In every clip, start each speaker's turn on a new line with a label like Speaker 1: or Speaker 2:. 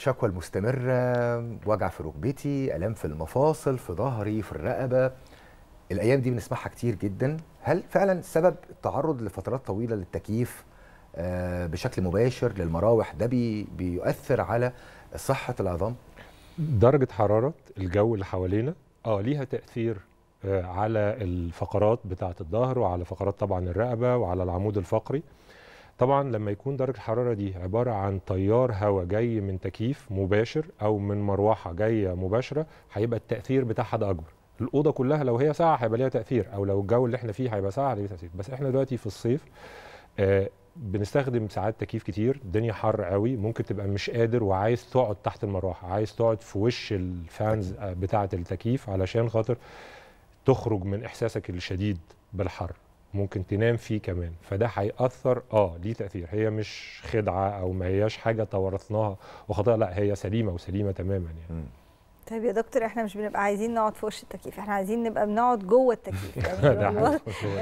Speaker 1: شكوى المستمرة وجع في ركبتي ألام في المفاصل في ظهري في الرقبة الأيام دي بنسمعها كتير جدا هل فعلا سبب التعرض لفترات طويلة للتكييف آه، بشكل مباشر للمراوح ده بي بيؤثر على صحة العظام؟ درجة حرارة الجو اللي حوالينا اه ليها تأثير آه، على الفقرات بتاعة الظهر وعلى فقرات طبعا الرقبة وعلى العمود الفقري طبعا لما يكون درجه الحراره دي عباره عن تيار هواء جاي من تكييف مباشر او من مروحه جايه مباشره هيبقى التاثير بتاعها ده اكبر الاوضه كلها لو هي ساعه هيبقى ليها تاثير او لو الجو اللي احنا فيه هيبقى ساعه هيبقى تاثير بس احنا دلوقتي في الصيف آه بنستخدم ساعات تكييف كتير الدنيا حر قوي ممكن تبقى مش قادر وعايز تقعد تحت المروحه عايز تقعد في وش الفانز آه، بتاعه التكييف علشان خاطر تخرج من احساسك الشديد بالحر ممكن تنام فيه كمان فده هيأثر اه ليه تأثير هي مش خدعة او ما هياش حاجة تورثناها وخطأ لا هي سليمة وسليمة تماما يعني م.
Speaker 2: طيب يا دكتور احنا مش بنبقى عايزين نقعد في وش التكييف احنا عايزين نبقى بنقعد جوه التكييف يعني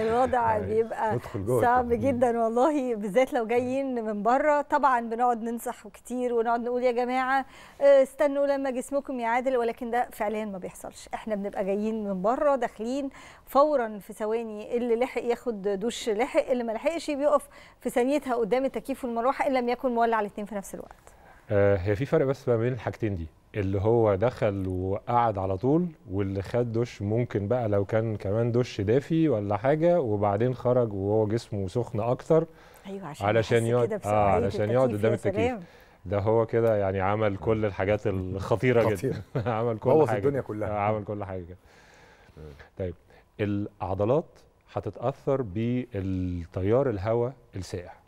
Speaker 2: الوضع أيوة. بيبقى صعب جدا والله بالذات لو جايين من بره طبعا بنقعد ننصح كتير ونقعد نقول يا جماعه آه، استنوا لما جسمكم يعادل ولكن ده فعليا ما بيحصلش احنا بنبقى جايين من بره داخلين فورا في ثواني اللي لحق ياخد دوش لحق اللي ما لحقش بيقف في ثانيتها قدام التكييف والمروحه ان لم يكن مولع الاثنين في نفس الوقت
Speaker 1: آه، هي في فرق بس ما بين الحاجتين دي اللي هو دخل وقعد على طول واللي خد دش ممكن بقى لو كان كمان دش دافي ولا حاجه وبعدين خرج وهو جسمه سخن اكتر ايوه عشان علشان يقعد اه علشان يقعد قدام التكييف ده هو كده يعني عمل كل الحاجات الخطيره جدا عمل كل حاجه الدنيا كلها آه، عمل كل حاجه كده طيب العضلات هتتاثر بالتيار الهواء السائح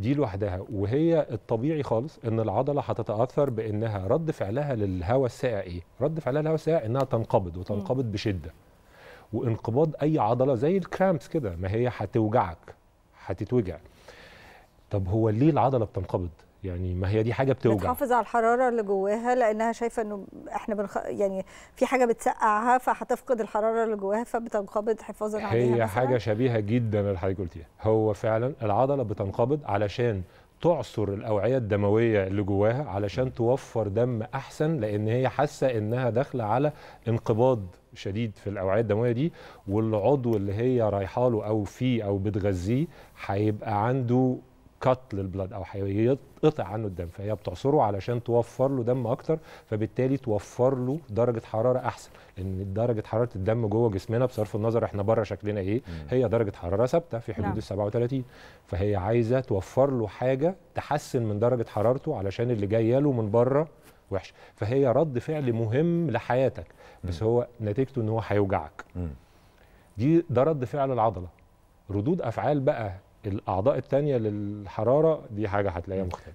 Speaker 1: دي لوحدها وهي الطبيعي خالص ان العضله هتتاثر بانها رد فعلها للهواء الساقع ايه؟ رد فعلها للهواء الساقع انها تنقبض وتنقبض بشده. وانقباض اي عضله زي الكرامبس كده ما هي هتوجعك هتتوجع. طب هو ليه العضله بتنقبض؟ يعني ما هي دي حاجه بتوجع بتحافظ
Speaker 2: على الحراره اللي جواها لانها شايفه انه احنا بنخ... يعني في حاجه بتسقعها فهتفقد الحراره اللي جواها فبتنقبض حفاظا عليها هي حاجه
Speaker 1: شبيهه جدا اللي حضرتك قلتيها هو فعلا العضله بتنقبض علشان تعصر الاوعيه الدمويه اللي جواها علشان توفر دم احسن لان هي حاسه انها داخله على انقباض شديد في الاوعيه الدمويه دي والعضو اللي هي رايحه له او فيه او بتغذيه هيبقى عنده كات للبلد او هيتقطع عنه الدم فهي بتعصره علشان توفر له دم اكتر فبالتالي توفر له درجه حراره احسن لان درجه حراره الدم جوه جسمنا بصرف النظر احنا بره شكلنا ايه هي درجه حراره ثابته في حدود نعم. ال 37 فهي عايزه توفر له حاجه تحسن من درجه حرارته علشان اللي جايه له من بره وحش فهي رد فعل مهم لحياتك بس هو نتيجته ان هو هيوجعك دي ده رد فعل العضله ردود افعال بقى الاعضاء الثانيه للحراره دي حاجه هتلاقيها مختلفه